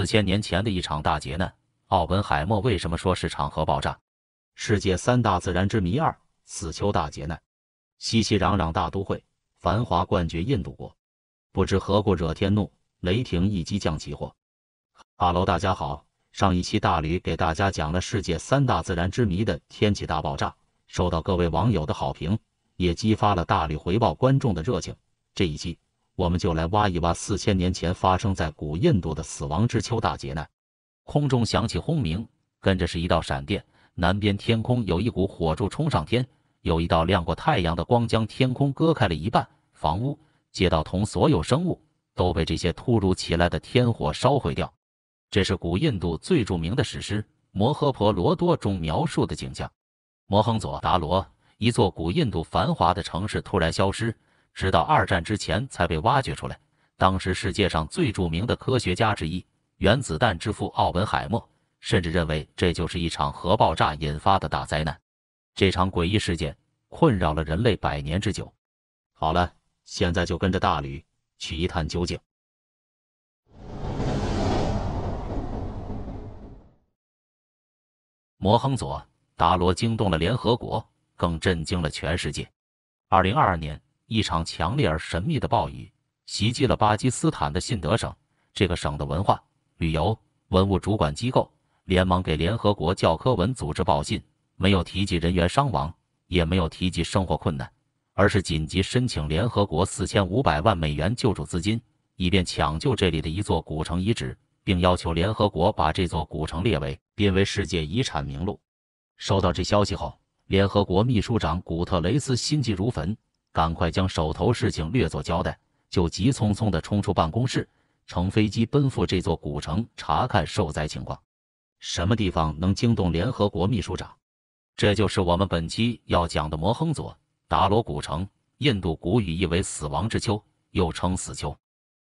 四千年前的一场大劫难，奥本海默为什么说是场核爆炸？世界三大自然之谜二：死囚大劫难。熙熙攘攘大都会，繁华冠绝印度国。不知何故惹天怒，雷霆一击降其祸。哈喽，大家好，上一期大吕给大家讲了世界三大自然之谜的天气大爆炸，受到各位网友的好评，也激发了大吕回报观众的热情。这一期。我们就来挖一挖四千年前发生在古印度的死亡之秋大劫难。空中响起轰鸣，跟着是一道闪电，南边天空有一股火柱冲上天，有一道亮过太阳的光将天空割开了一半。房屋、街道同所有生物都被这些突如其来的天火烧毁掉。这是古印度最著名的史诗《摩诃婆罗多》中描述的景象。摩亨佐达罗，一座古印度繁华的城市突然消失。直到二战之前才被挖掘出来。当时世界上最著名的科学家之一、原子弹之父奥本海默甚至认为这就是一场核爆炸引发的大灾难。这场诡异事件困扰了人类百年之久。好了，现在就跟着大吕去一探究竟。摩亨佐·达罗惊动了联合国，更震惊了全世界。二零二二年。一场强烈而神秘的暴雨袭击了巴基斯坦的信德省。这个省的文化旅游文物主管机构连忙给联合国教科文组织报信，没有提及人员伤亡，也没有提及生活困难，而是紧急申请联合国四千五百万美元救助资金，以便抢救这里的一座古城遗址，并要求联合国把这座古城列为濒为世界遗产名录。收到这消息后，联合国秘书长古特雷斯心急如焚。赶快将手头事情略作交代，就急匆匆地冲出办公室，乘飞机奔赴这座古城查看受灾情况。什么地方能惊动联合国秘书长？这就是我们本期要讲的摩亨佐达罗古城。印度古语意为“死亡之丘”，又称“死丘”。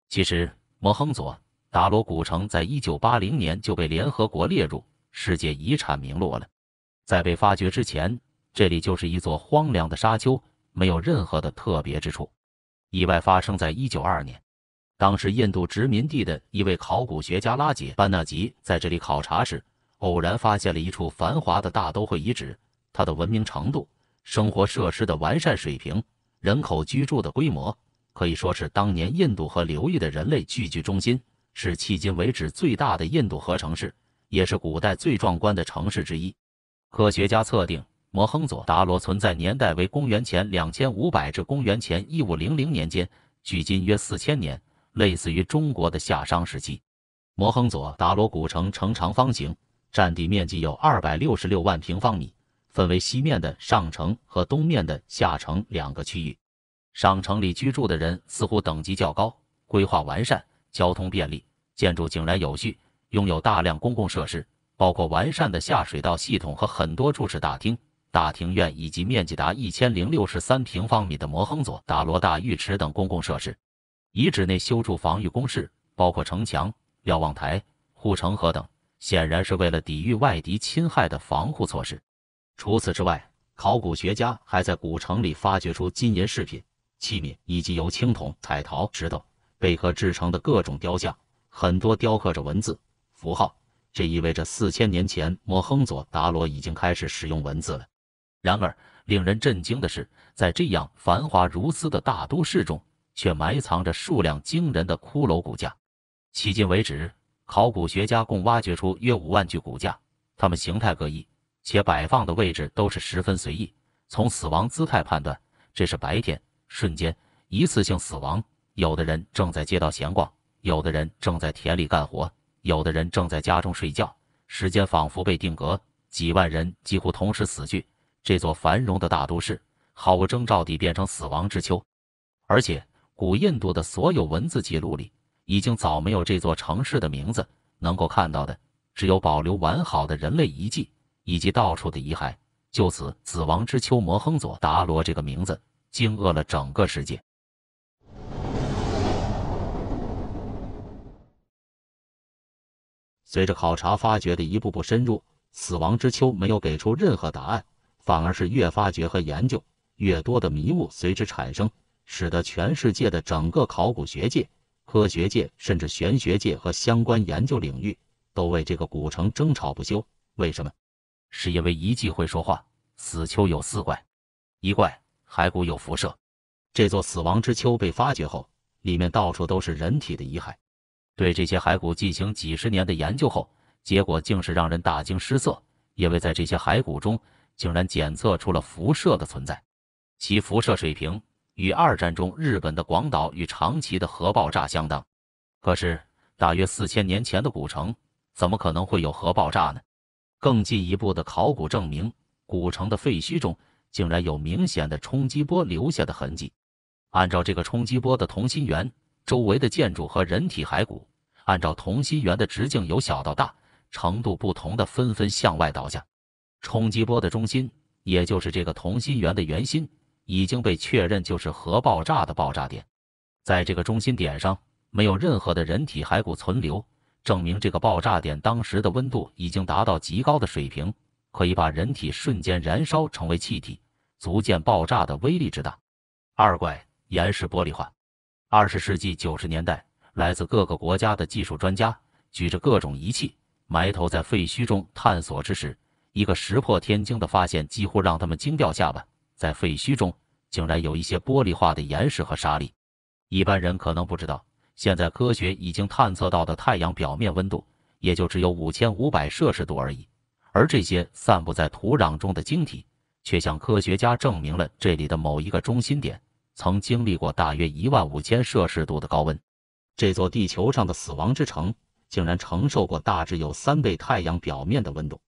其实，摩亨佐达罗古城在一九八零年就被联合国列入世界遗产名录了。在被发掘之前，这里就是一座荒凉的沙丘。没有任何的特别之处。意外发生在一九二二年，当时印度殖民地的一位考古学家拉杰班纳吉在这里考察时，偶然发现了一处繁华的大都会遗址。它的文明程度、生活设施的完善水平、人口居住的规模，可以说是当年印度河流域的人类聚居中心，是迄今为止最大的印度河城市，也是古代最壮观的城市之一。科学家测定。摩亨佐达罗存在年代为公元前两千五百至公元前一五零零年间，距今约四千年，类似于中国的夏商时期。摩亨佐达罗古城呈长方形，占地面积有二百六十六万平方米，分为西面的上城和东面的下城两个区域。上城里居住的人似乎等级较高，规划完善，交通便利，建筑井然有序，拥有大量公共设施，包括完善的下水道系统和很多注释大厅。大庭院以及面积达一千零六十三平方米的摩亨佐达罗大浴池等公共设施，遗址内修筑防御工事，包括城墙、瞭望台、护城河等，显然是为了抵御外敌侵害的防护措施。除此之外，考古学家还在古城里发掘出金银饰品、器皿以及由青铜、彩陶、石头、贝壳制成的各种雕像，很多雕刻着文字符号，这意味着四千年前摩亨佐达罗已经开始使用文字了。然而，令人震惊的是，在这样繁华如斯的大都市中，却埋藏着数量惊人的骷髅骨架。迄今为止，考古学家共挖掘出约五万具骨架，它们形态各异，且摆放的位置都是十分随意。从死亡姿态判断，这是白天瞬间一次性死亡。有的人正在街道闲逛，有的人正在田里干活，有的人正在家中睡觉。时间仿佛被定格，几万人几乎同时死去。这座繁荣的大都市毫无征兆地变成死亡之丘，而且古印度的所有文字记录里已经早没有这座城市的名字，能够看到的只有保留完好的人类遗迹以及到处的遗骸。就此，死亡之丘摩亨佐达罗这个名字惊愕了整个世界。随着考察发掘的一步步深入，死亡之丘没有给出任何答案。反而是越发掘和研究，越多的迷雾随之产生，使得全世界的整个考古学界、科学界，甚至玄学界和相关研究领域，都为这个古城争吵不休。为什么？是因为遗迹会说话。死丘有四怪，一怪，骸骨有辐射。这座死亡之丘被发掘后，里面到处都是人体的遗骸。对这些骸骨进行几十年的研究后，结果竟是让人大惊失色，因为在这些骸骨中。竟然检测出了辐射的存在，其辐射水平与二战中日本的广岛与长崎的核爆炸相当。可是，大约四千年前的古城怎么可能会有核爆炸呢？更进一步的考古证明，古城的废墟中竟然有明显的冲击波留下的痕迹。按照这个冲击波的同心圆，周围的建筑和人体骸骨按照同心圆的直径由小到大，程度不同的纷纷向外倒下。冲击波的中心，也就是这个同心圆的圆心，已经被确认就是核爆炸的爆炸点。在这个中心点上，没有任何的人体骸骨存留，证明这个爆炸点当时的温度已经达到极高的水平，可以把人体瞬间燃烧成为气体，足见爆炸的威力之大。二怪岩石玻璃化。二十世纪九十年代，来自各个国家的技术专家举着各种仪器，埋头在废墟中探索之时。一个石破天惊的发现几乎让他们惊掉下巴，在废墟中竟然有一些玻璃化的岩石和沙粒。一般人可能不知道，现在科学已经探测到的太阳表面温度也就只有五千五百摄氏度而已，而这些散布在土壤中的晶体却向科学家证明了这里的某一个中心点曾经历过大约一万五千摄氏度的高温。这座地球上的死亡之城竟然承受过大致有三倍太阳表面的温度。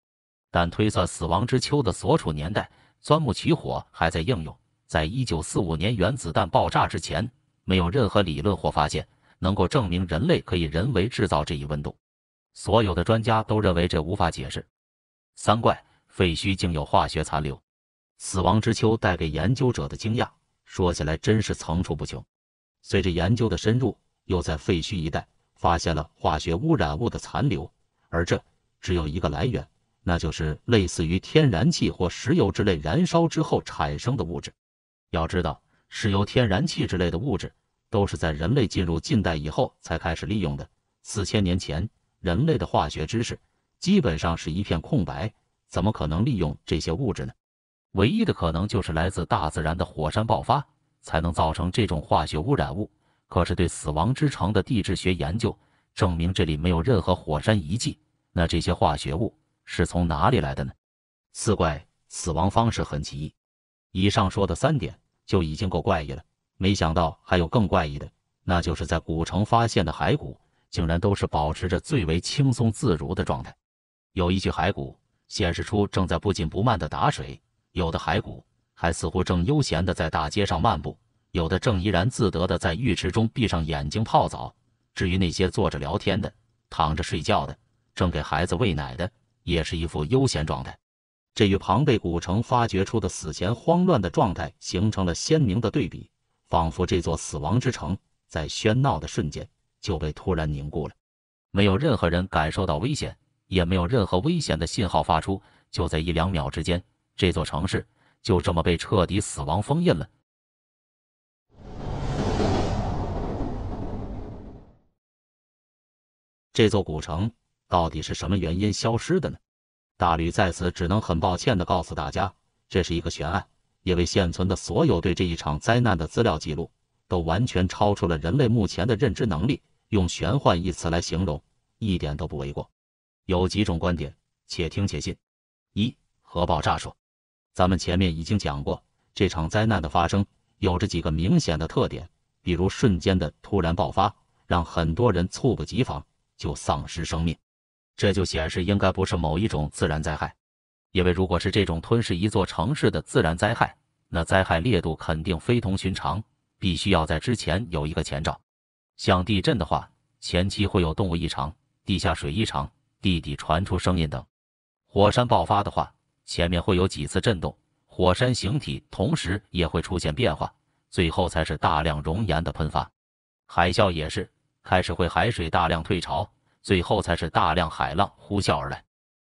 但推算死亡之秋的所处年代，钻木取火还在应用，在一九四五年原子弹爆炸之前，没有任何理论或发现能够证明人类可以人为制造这一温度。所有的专家都认为这无法解释。三怪，废墟竟有化学残留，死亡之秋带给研究者的惊讶，说起来真是层出不穷。随着研究的深入，又在废墟一带发现了化学污染物的残留，而这只有一个来源。那就是类似于天然气或石油之类燃烧之后产生的物质。要知道，石油、天然气之类的物质都是在人类进入近代以后才开始利用的。四千年前，人类的化学知识基本上是一片空白，怎么可能利用这些物质呢？唯一的可能就是来自大自然的火山爆发才能造成这种化学污染物。可是，对死亡之城的地质学研究证明，这里没有任何火山遗迹。那这些化学物？是从哪里来的呢？四怪死亡方式很奇异，以上说的三点就已经够怪异了。没想到还有更怪异的，那就是在古城发现的骸骨，竟然都是保持着最为轻松自如的状态。有一具骸骨显示出正在不紧不慢地打水，有的骸骨还似乎正悠闲地在大街上漫步，有的正怡然自得地在浴池中闭上眼睛泡澡。至于那些坐着聊天的、躺着睡觉的、正给孩子喂奶的，也是一副悠闲状态，这与庞贝古城发掘出的死前慌乱的状态形成了鲜明的对比，仿佛这座死亡之城在喧闹的瞬间就被突然凝固了。没有任何人感受到危险，也没有任何危险的信号发出。就在一两秒之间，这座城市就这么被彻底死亡封印了。这座古城。到底是什么原因消失的呢？大吕在此只能很抱歉的告诉大家，这是一个悬案，因为现存的所有对这一场灾难的资料记录，都完全超出了人类目前的认知能力，用“玄幻”一词来形容一点都不为过。有几种观点，且听且信。一、核爆炸说。咱们前面已经讲过，这场灾难的发生有着几个明显的特点，比如瞬间的突然爆发，让很多人猝不及防就丧失生命。这就显示应该不是某一种自然灾害，因为如果是这种吞噬一座城市的自然灾害，那灾害烈度肯定非同寻常，必须要在之前有一个前兆。像地震的话，前期会有动物异常、地下水异常、地底传出声音等；火山爆发的话，前面会有几次震动，火山形体同时也会出现变化，最后才是大量熔岩的喷发。海啸也是，开始会海水大量退潮。最后才是大量海浪呼啸而来。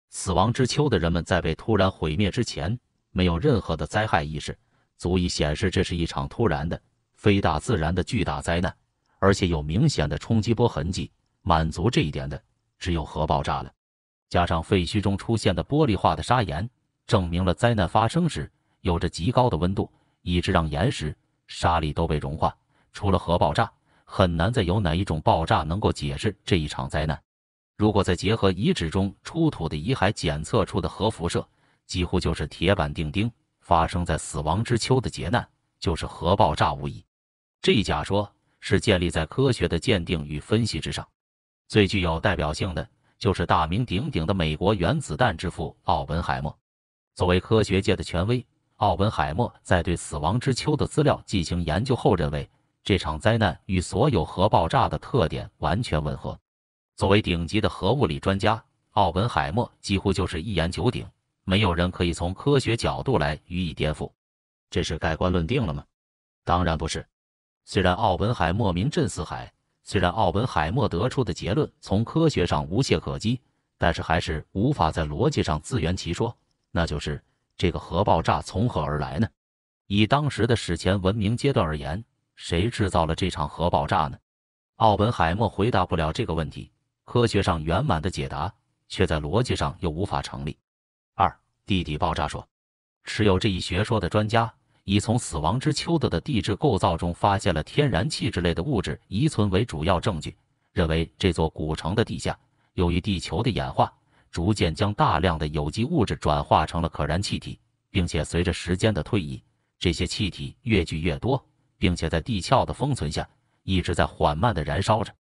死亡之秋的人们在被突然毁灭之前，没有任何的灾害意识，足以显示这是一场突然的非大自然的巨大灾难，而且有明显的冲击波痕迹。满足这一点的只有核爆炸了。加上废墟中出现的玻璃化的砂岩，证明了灾难发生时有着极高的温度，以致让岩石、沙粒都被融化。除了核爆炸，很难再有哪一种爆炸能够解释这一场灾难。如果再结合遗址中出土的遗骸检测出的核辐射，几乎就是铁板钉钉。发生在死亡之秋的劫难，就是核爆炸无疑。这一假说是建立在科学的鉴定与分析之上。最具有代表性的，就是大名鼎鼎的美国原子弹之父奥本海默。作为科学界的权威，奥本海默在对死亡之秋的资料进行研究后，认为这场灾难与所有核爆炸的特点完全吻合。作为顶级的核物理专家，奥本海默几乎就是一言九鼎，没有人可以从科学角度来予以颠覆。这是盖棺论定了吗？当然不是。虽然奥本海默名震四海，虽然奥本海默得出的结论从科学上无懈可击，但是还是无法在逻辑上自圆其说。那就是这个核爆炸从何而来呢？以当时的史前文明阶段而言，谁制造了这场核爆炸呢？奥本海默回答不了这个问题。科学上圆满的解答，却在逻辑上又无法成立。二、地底爆炸说，持有这一学说的专家以从死亡之丘的的地质构造中发现了天然气之类的物质遗存为主要证据，认为这座古城的地下，由于地球的演化，逐渐将大量的有机物质转化成了可燃气体，并且随着时间的推移，这些气体越聚越多，并且在地壳的封存下，一直在缓慢的燃烧着。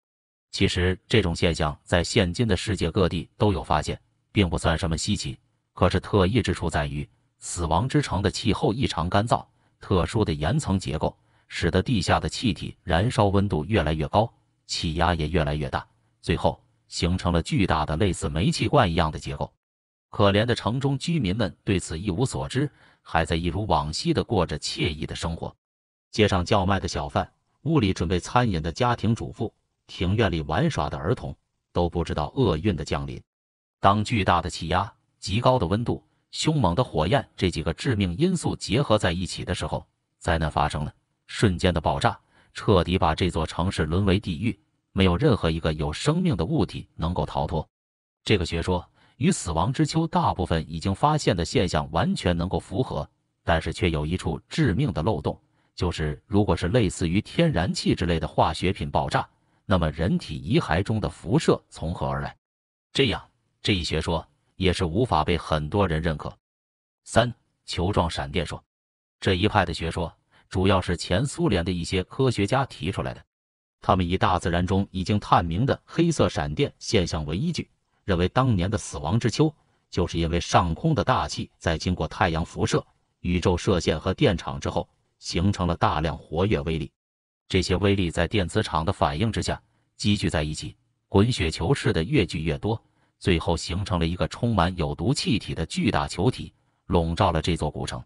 其实这种现象在现今的世界各地都有发现，并不算什么稀奇。可是特异之处在于，死亡之城的气候异常干燥，特殊的岩层结构使得地下的气体燃烧温度越来越高，气压也越来越大，最后形成了巨大的类似煤气罐一样的结构。可怜的城中居民们对此一无所知，还在一如往昔的过着惬意的生活。街上叫卖的小贩，屋里准备餐饮的家庭主妇。庭院里玩耍的儿童都不知道厄运的降临。当巨大的气压、极高的温度、凶猛的火焰这几个致命因素结合在一起的时候，灾难发生了。瞬间的爆炸彻底把这座城市沦为地狱，没有任何一个有生命的物体能够逃脱。这个学说与死亡之秋大部分已经发现的现象完全能够符合，但是却有一处致命的漏洞，就是如果是类似于天然气之类的化学品爆炸。那么人体遗骸中的辐射从何而来？这样这一学说也是无法被很多人认可。三球状闪电说这一派的学说主要是前苏联的一些科学家提出来的，他们以大自然中已经探明的黑色闪电现象为依据，认为当年的死亡之秋就是因为上空的大气在经过太阳辐射、宇宙射线和电场之后，形成了大量活跃微粒。这些微粒在电磁场的反应之下积聚在一起，滚雪球似的越聚越多，最后形成了一个充满有毒气体的巨大球体，笼罩了这座古城。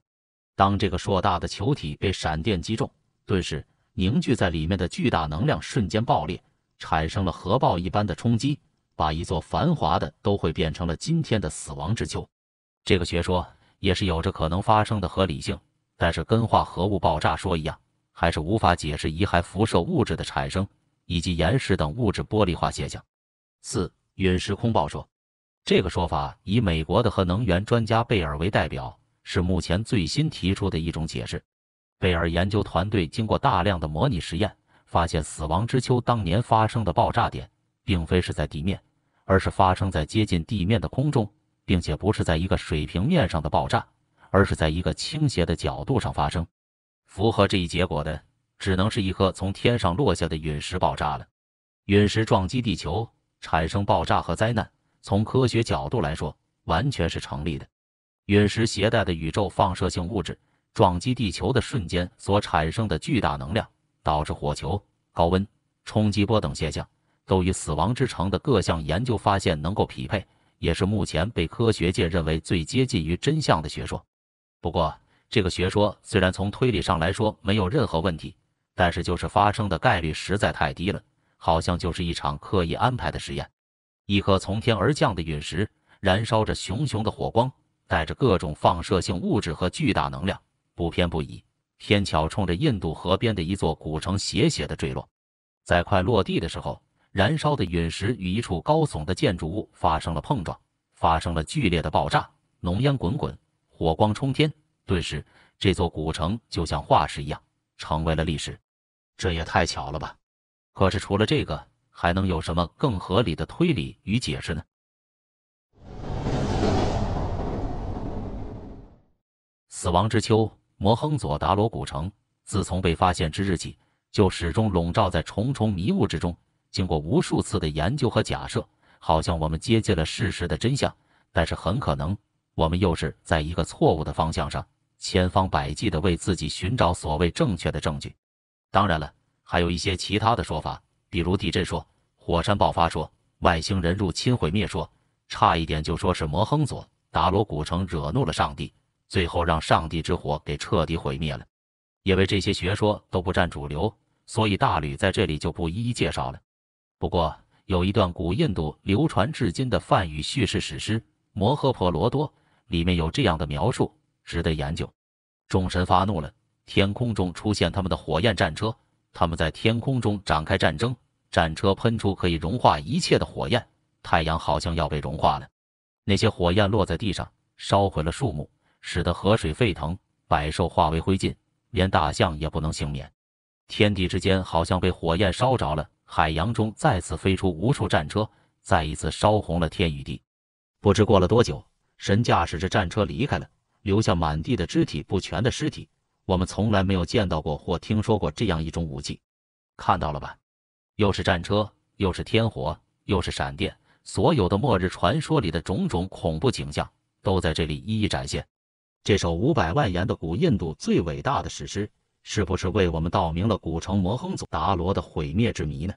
当这个硕大的球体被闪电击中，顿时凝聚在里面的巨大能量瞬间爆裂，产生了核爆一般的冲击，把一座繁华的都会变成了今天的死亡之丘。这个学说也是有着可能发生的合理性，但是跟化合物爆炸说一样。还是无法解释遗骸辐射物质的产生以及岩石等物质玻璃化现象。四陨石空爆说，这个说法以美国的核能源专家贝尔为代表，是目前最新提出的一种解释。贝尔研究团队经过大量的模拟实验，发现死亡之丘当年发生的爆炸点，并非是在地面，而是发生在接近地面的空中，并且不是在一个水平面上的爆炸，而是在一个倾斜的角度上发生。符合这一结果的，只能是一颗从天上落下的陨石爆炸了。陨石撞击地球，产生爆炸和灾难，从科学角度来说，完全是成立的。陨石携带的宇宙放射性物质撞击地球的瞬间所产生的巨大能量，导致火球、高温、冲击波等现象，都与死亡之城的各项研究发现能够匹配，也是目前被科学界认为最接近于真相的学说。不过，这个学说虽然从推理上来说没有任何问题，但是就是发生的概率实在太低了，好像就是一场刻意安排的实验。一颗从天而降的陨石，燃烧着熊熊的火光，带着各种放射性物质和巨大能量，不偏不倚，天巧冲着印度河边的一座古城斜斜的坠落。在快落地的时候，燃烧的陨石与一处高耸的建筑物发生了碰撞，发生了剧烈的爆炸，浓烟滚滚，火光冲天。顿时，这座古城就像化石一样，成为了历史。这也太巧了吧！可是，除了这个，还能有什么更合理的推理与解释呢？死亡之丘摩亨佐达罗古城，自从被发现之日起，就始终笼罩在重重迷雾之中。经过无数次的研究和假设，好像我们接近了事实的真相，但是很可能，我们又是在一个错误的方向上。千方百计地为自己寻找所谓正确的证据，当然了，还有一些其他的说法，比如地震说、火山爆发说、外星人入侵毁灭说，差一点就说是摩亨佐达罗古城惹怒了上帝，最后让上帝之火给彻底毁灭了。因为这些学说都不占主流，所以大吕在这里就不一一介绍了。不过，有一段古印度流传至今的梵语叙事史诗《摩诃婆罗多》里面有这样的描述。值得研究。众神发怒了，天空中出现他们的火焰战车，他们在天空中展开战争。战车喷出可以融化一切的火焰，太阳好像要被融化了。那些火焰落在地上，烧毁了树木，使得河水沸腾，百兽化为灰烬，连大象也不能幸免。天地之间好像被火焰烧着了。海洋中再次飞出无数战车，再一次烧红了天与地。不知过了多久，神驾驶着战车离开了。留下满地的肢体不全的尸体，我们从来没有见到过或听说过这样一种武器。看到了吧？又是战车，又是天火，又是闪电，所有的末日传说里的种种恐怖景象都在这里一一展现。这首五百万言的古印度最伟大的史诗，是不是为我们道明了古城摩亨佐达罗的毁灭之谜呢？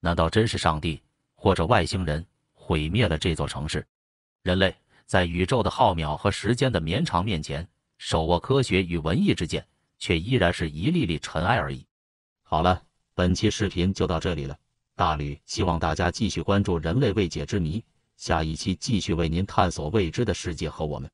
难道真是上帝或者外星人毁灭了这座城市？人类？在宇宙的浩渺和时间的绵长面前，手握科学与文艺之剑，却依然是一粒粒尘埃而已。好了，本期视频就到这里了。大吕希望大家继续关注人类未解之谜，下一期继续为您探索未知的世界和我们。